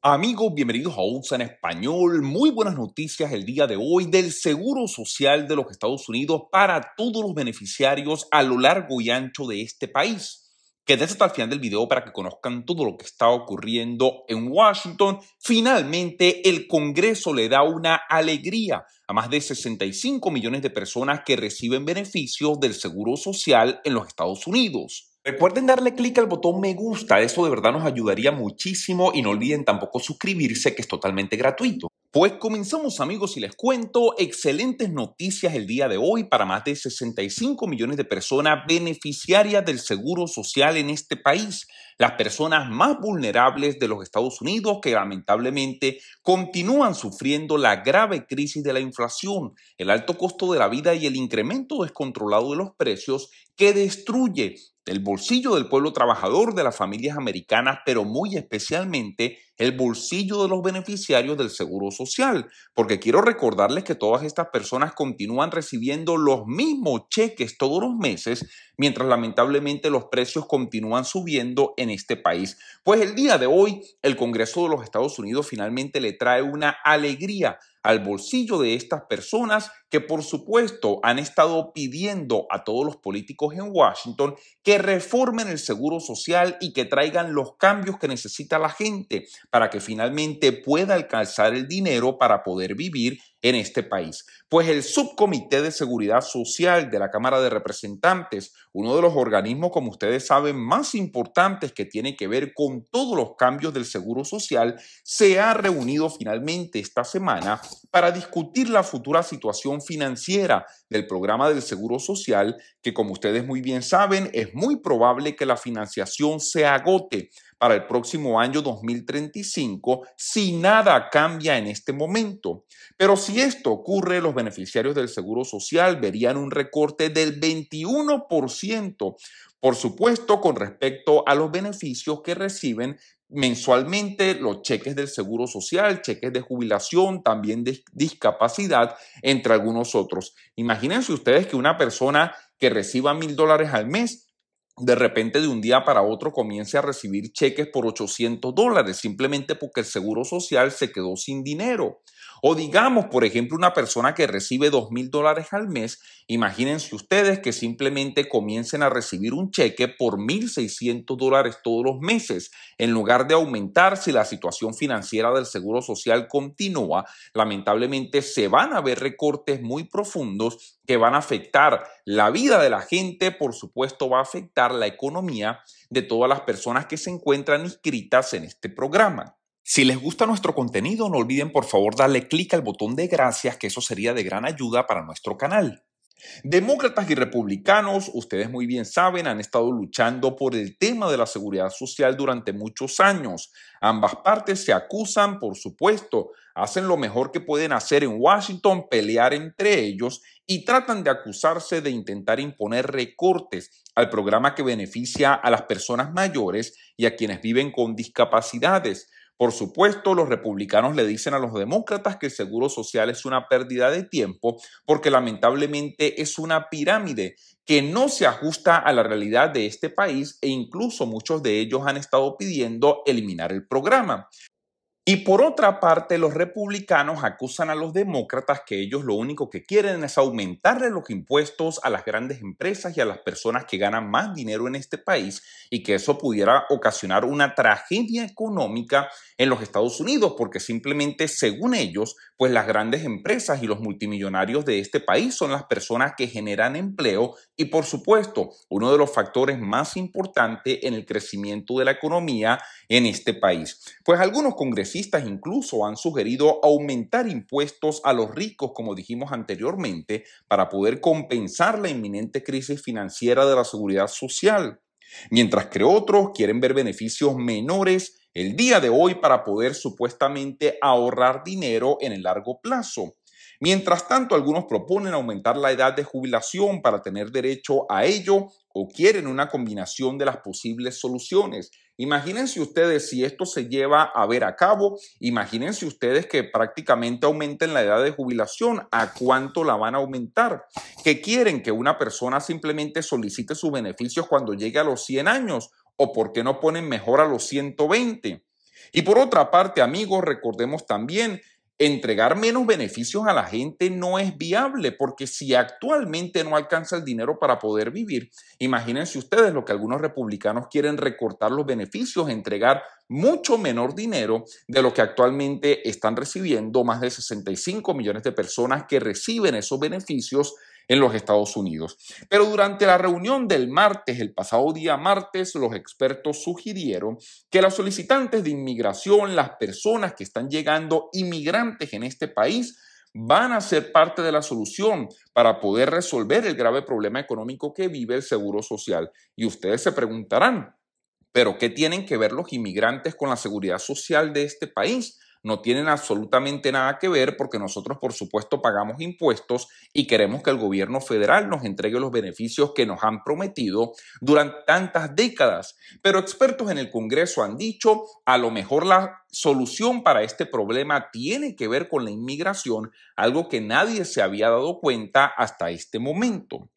Amigos, bienvenidos a USA en español. Muy buenas noticias el día de hoy del Seguro Social de los Estados Unidos para todos los beneficiarios a lo largo y ancho de este país. Quédense hasta el final del video para que conozcan todo lo que está ocurriendo en Washington. Finalmente, el Congreso le da una alegría a más de 65 millones de personas que reciben beneficios del Seguro Social en los Estados Unidos. Recuerden darle clic al botón me gusta, eso de verdad nos ayudaría muchísimo y no olviden tampoco suscribirse que es totalmente gratuito. Pues comenzamos amigos y les cuento excelentes noticias el día de hoy para más de 65 millones de personas beneficiarias del Seguro Social en este país, las personas más vulnerables de los Estados Unidos que lamentablemente continúan sufriendo la grave crisis de la inflación, el alto costo de la vida y el incremento descontrolado de los precios que destruye el bolsillo del pueblo trabajador de las familias americanas, pero muy especialmente el bolsillo de los beneficiarios del Seguro Social, porque quiero recordarles que todas estas personas continúan recibiendo los mismos cheques todos los meses, mientras lamentablemente los precios continúan subiendo en este país. Pues el día de hoy, el Congreso de los Estados Unidos finalmente le trae una alegría al bolsillo de estas personas que por supuesto han estado pidiendo a todos los políticos en Washington que reformen el seguro social y que traigan los cambios que necesita la gente para que finalmente pueda alcanzar el dinero para poder vivir en este país. Pues el Subcomité de Seguridad Social de la Cámara de Representantes, uno de los organismos, como ustedes saben, más importantes que tiene que ver con todos los cambios del Seguro Social, se ha reunido finalmente esta semana para discutir la futura situación financiera del programa del Seguro Social, que como ustedes muy bien saben, es muy probable que la financiación se agote para el próximo año 2035 si nada cambia en este momento. Pero si esto ocurre, los beneficiarios del Seguro Social verían un recorte del 21%, por supuesto, con respecto a los beneficios que reciben mensualmente los cheques del seguro social, cheques de jubilación, también de discapacidad, entre algunos otros. Imagínense ustedes que una persona que reciba mil dólares al mes de repente de un día para otro comience a recibir cheques por 800 dólares, simplemente porque el Seguro Social se quedó sin dinero. O digamos, por ejemplo, una persona que recibe dos mil dólares al mes, imagínense ustedes que simplemente comiencen a recibir un cheque por 1.600 dólares todos los meses. En lugar de aumentar, si la situación financiera del Seguro Social continúa, lamentablemente se van a ver recortes muy profundos que van a afectar la vida de la gente, por supuesto va a afectar la economía de todas las personas que se encuentran inscritas en este programa. Si les gusta nuestro contenido, no olviden por favor darle clic al botón de gracias, que eso sería de gran ayuda para nuestro canal. Demócratas y republicanos, ustedes muy bien saben, han estado luchando por el tema de la seguridad social durante muchos años. Ambas partes se acusan, por supuesto, hacen lo mejor que pueden hacer en Washington, pelear entre ellos y tratan de acusarse de intentar imponer recortes al programa que beneficia a las personas mayores y a quienes viven con discapacidades por supuesto, los republicanos le dicen a los demócratas que el seguro social es una pérdida de tiempo porque lamentablemente es una pirámide que no se ajusta a la realidad de este país e incluso muchos de ellos han estado pidiendo eliminar el programa. Y por otra parte, los republicanos acusan a los demócratas que ellos lo único que quieren es aumentarle los impuestos a las grandes empresas y a las personas que ganan más dinero en este país y que eso pudiera ocasionar una tragedia económica en los Estados Unidos, porque simplemente, según ellos, pues las grandes empresas y los multimillonarios de este país son las personas que generan empleo y, por supuesto, uno de los factores más importantes en el crecimiento de la economía en este país. Pues algunos congresistas incluso han sugerido aumentar impuestos a los ricos, como dijimos anteriormente, para poder compensar la inminente crisis financiera de la seguridad social. Mientras que otros quieren ver beneficios menores el día de hoy para poder supuestamente ahorrar dinero en el largo plazo. Mientras tanto, algunos proponen aumentar la edad de jubilación para tener derecho a ello o quieren una combinación de las posibles soluciones. Imagínense ustedes si esto se lleva a ver a cabo, imagínense ustedes que prácticamente aumenten la edad de jubilación, a cuánto la van a aumentar, que quieren que una persona simplemente solicite sus beneficios cuando llegue a los 100 años o por qué no ponen mejor a los 120. Y por otra parte, amigos, recordemos también entregar menos beneficios a la gente no es viable, porque si actualmente no alcanza el dinero para poder vivir, imagínense ustedes lo que algunos republicanos quieren recortar los beneficios, entregar mucho menor dinero de lo que actualmente están recibiendo más de 65 millones de personas que reciben esos beneficios en los Estados Unidos. Pero durante la reunión del martes, el pasado día martes, los expertos sugirieron que los solicitantes de inmigración, las personas que están llegando inmigrantes en este país, van a ser parte de la solución para poder resolver el grave problema económico que vive el Seguro Social. Y ustedes se preguntarán, ¿pero qué tienen que ver los inmigrantes con la seguridad social de este país? no tienen absolutamente nada que ver porque nosotros, por supuesto, pagamos impuestos y queremos que el gobierno federal nos entregue los beneficios que nos han prometido durante tantas décadas. Pero expertos en el Congreso han dicho, a lo mejor la solución para este problema tiene que ver con la inmigración, algo que nadie se había dado cuenta hasta este momento.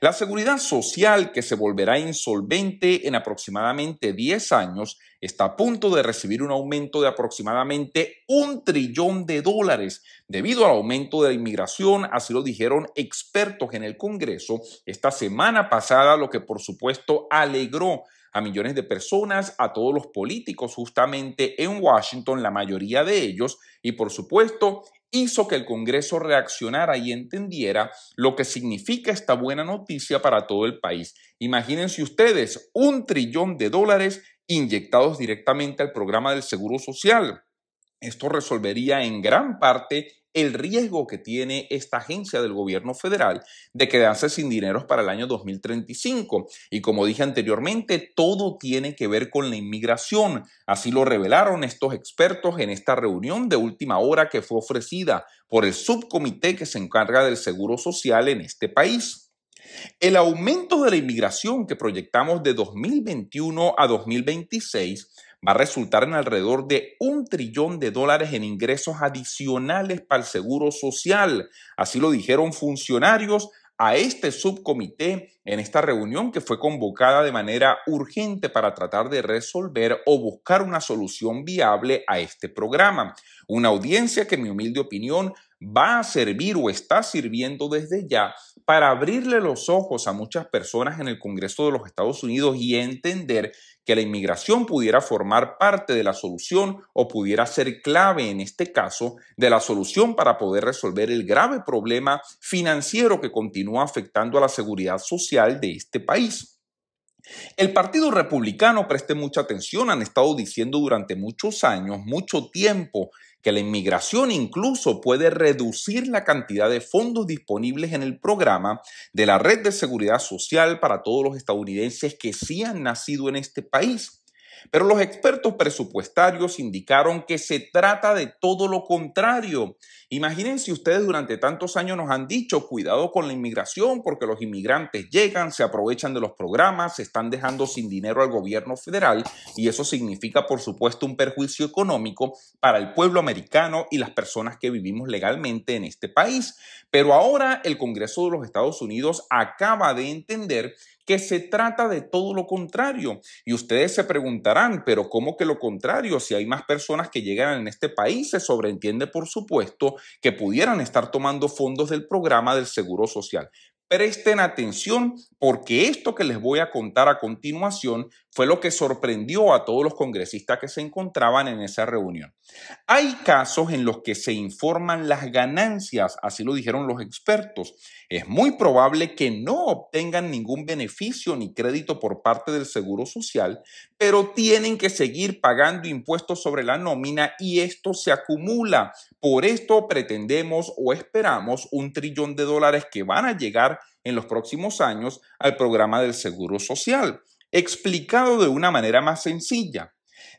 La seguridad social, que se volverá insolvente en aproximadamente 10 años, está a punto de recibir un aumento de aproximadamente un trillón de dólares debido al aumento de la inmigración, así lo dijeron expertos en el Congreso esta semana pasada, lo que por supuesto alegró a millones de personas, a todos los políticos justamente en Washington, la mayoría de ellos, y por supuesto hizo que el Congreso reaccionara y entendiera lo que significa esta buena noticia para todo el país. Imagínense ustedes un trillón de dólares inyectados directamente al programa del Seguro Social esto resolvería en gran parte el riesgo que tiene esta agencia del gobierno federal de quedarse sin dineros para el año 2035. Y como dije anteriormente, todo tiene que ver con la inmigración. Así lo revelaron estos expertos en esta reunión de última hora que fue ofrecida por el subcomité que se encarga del seguro social en este país. El aumento de la inmigración que proyectamos de 2021 a 2026 va a resultar en alrededor de un trillón de dólares en ingresos adicionales para el Seguro Social. Así lo dijeron funcionarios a este subcomité en esta reunión que fue convocada de manera urgente para tratar de resolver o buscar una solución viable a este programa. Una audiencia que, en mi humilde opinión, va a servir o está sirviendo desde ya para abrirle los ojos a muchas personas en el Congreso de los Estados Unidos y entender que la inmigración pudiera formar parte de la solución o pudiera ser clave en este caso de la solución para poder resolver el grave problema financiero que continúa afectando a la seguridad social de este país. El Partido Republicano, preste mucha atención, han estado diciendo durante muchos años, mucho tiempo, que la inmigración incluso puede reducir la cantidad de fondos disponibles en el programa de la Red de Seguridad Social para todos los estadounidenses que sí han nacido en este país. Pero los expertos presupuestarios indicaron que se trata de todo lo contrario. Imagínense ustedes durante tantos años nos han dicho, cuidado con la inmigración, porque los inmigrantes llegan, se aprovechan de los programas, se están dejando sin dinero al gobierno federal y eso significa, por supuesto, un perjuicio económico para el pueblo americano y las personas que vivimos legalmente en este país. Pero ahora el Congreso de los Estados Unidos acaba de entender que se trata de todo lo contrario. Y ustedes se preguntarán, pero ¿cómo que lo contrario? Si hay más personas que llegan en este país, se sobreentiende, por supuesto, que pudieran estar tomando fondos del programa del Seguro Social. Presten atención porque esto que les voy a contar a continuación fue lo que sorprendió a todos los congresistas que se encontraban en esa reunión. Hay casos en los que se informan las ganancias, así lo dijeron los expertos. Es muy probable que no obtengan ningún beneficio ni crédito por parte del Seguro Social, pero tienen que seguir pagando impuestos sobre la nómina y esto se acumula. Por esto pretendemos o esperamos un trillón de dólares que van a llegar en los próximos años al programa del Seguro Social. Explicado de una manera más sencilla,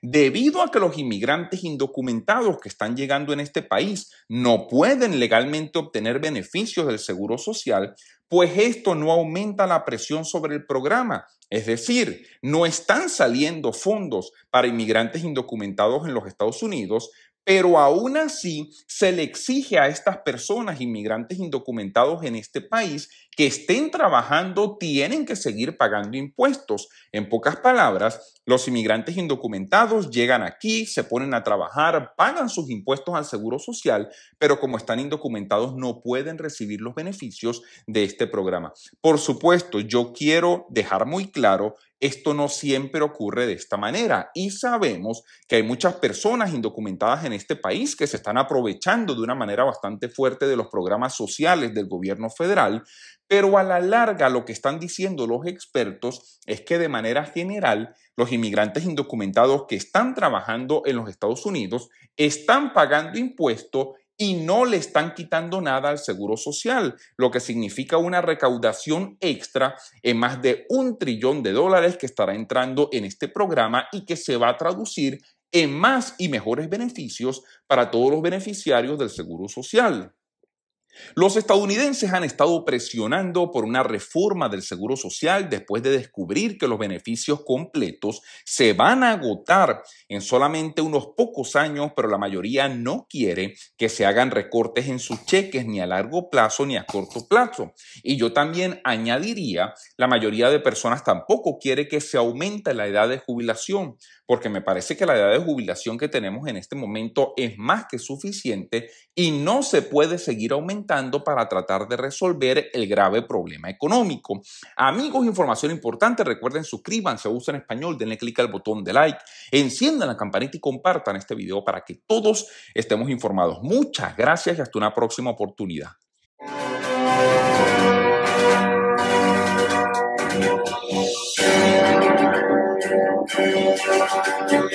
Debido a que los inmigrantes indocumentados que están llegando en este país no pueden legalmente obtener beneficios del Seguro Social, pues esto no aumenta la presión sobre el programa. Es decir, no están saliendo fondos para inmigrantes indocumentados en los Estados Unidos, pero aún así se le exige a estas personas inmigrantes indocumentados en este país que estén trabajando tienen que seguir pagando impuestos. En pocas palabras, los inmigrantes indocumentados llegan aquí, se ponen a trabajar, pagan sus impuestos al Seguro Social, pero como están indocumentados no pueden recibir los beneficios de este programa. Por supuesto, yo quiero dejar muy claro esto no siempre ocurre de esta manera y sabemos que hay muchas personas indocumentadas en este país que se están aprovechando de una manera bastante fuerte de los programas sociales del gobierno federal, pero a la larga lo que están diciendo los expertos es que de manera general los inmigrantes indocumentados que están trabajando en los Estados Unidos están pagando impuestos y no le están quitando nada al Seguro Social, lo que significa una recaudación extra en más de un trillón de dólares que estará entrando en este programa y que se va a traducir en más y mejores beneficios para todos los beneficiarios del Seguro Social. Los estadounidenses han estado presionando por una reforma del Seguro Social después de descubrir que los beneficios completos se van a agotar en solamente unos pocos años, pero la mayoría no quiere que se hagan recortes en sus cheques ni a largo plazo ni a corto plazo. Y yo también añadiría, la mayoría de personas tampoco quiere que se aumente la edad de jubilación porque me parece que la edad de jubilación que tenemos en este momento es más que suficiente y no se puede seguir aumentando para tratar de resolver el grave problema económico. Amigos, información importante, recuerden suscriban. Se Usa en Español, denle clic al botón de like, enciendan la campanita y compartan este video para que todos estemos informados. Muchas gracias y hasta una próxima oportunidad. Thank you.